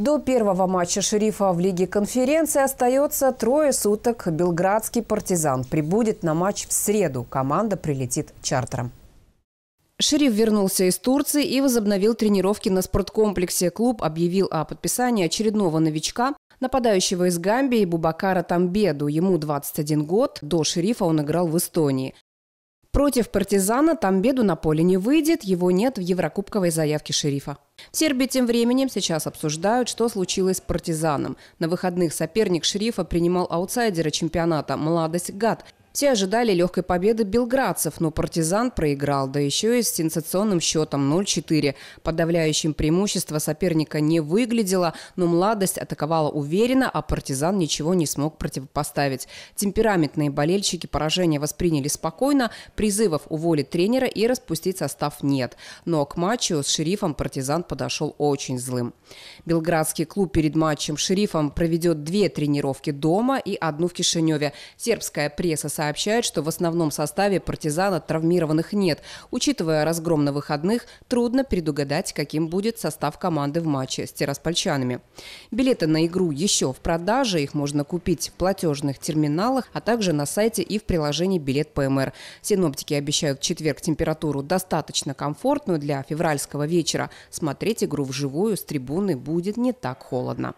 До первого матча шерифа в Лиге конференции остается трое суток. Белградский партизан прибудет на матч в среду. Команда прилетит чартером. Шериф вернулся из Турции и возобновил тренировки на спорткомплексе. Клуб объявил о подписании очередного новичка, нападающего из Гамбии Бубакара Тамбеду. Ему 21 год. До шерифа он играл в Эстонии. Против партизана Тамбеду на поле не выйдет, его нет в еврокубковой заявке шерифа. В Сербии тем временем сейчас обсуждают, что случилось с партизаном. На выходных соперник шерифа принимал аутсайдера чемпионата «Младость Гад», все ожидали легкой победы белградцев, но «Партизан» проиграл, да еще и с сенсационным счетом 0-4. Подавляющим преимущество соперника не выглядело, но «Младость» атаковала уверенно, а «Партизан» ничего не смог противопоставить. Темпераментные болельщики поражение восприняли спокойно, призывов уволить тренера и распустить состав нет. Но к матчу с «Шерифом» «Партизан» подошел очень злым. Белградский клуб перед матчем с «Шерифом» проведет две тренировки дома и одну в Кишиневе. Сербская пресса сообщает, что в основном составе партизан от травмированных нет. Учитывая разгром на выходных, трудно предугадать, каким будет состав команды в матче с тираспольчанами. Билеты на игру еще в продаже, их можно купить в платежных терминалах, а также на сайте и в приложении «Билет ПМР». Синоптики обещают в четверг температуру достаточно комфортную для февральского вечера. Смотреть игру вживую с трибуны будет не так холодно.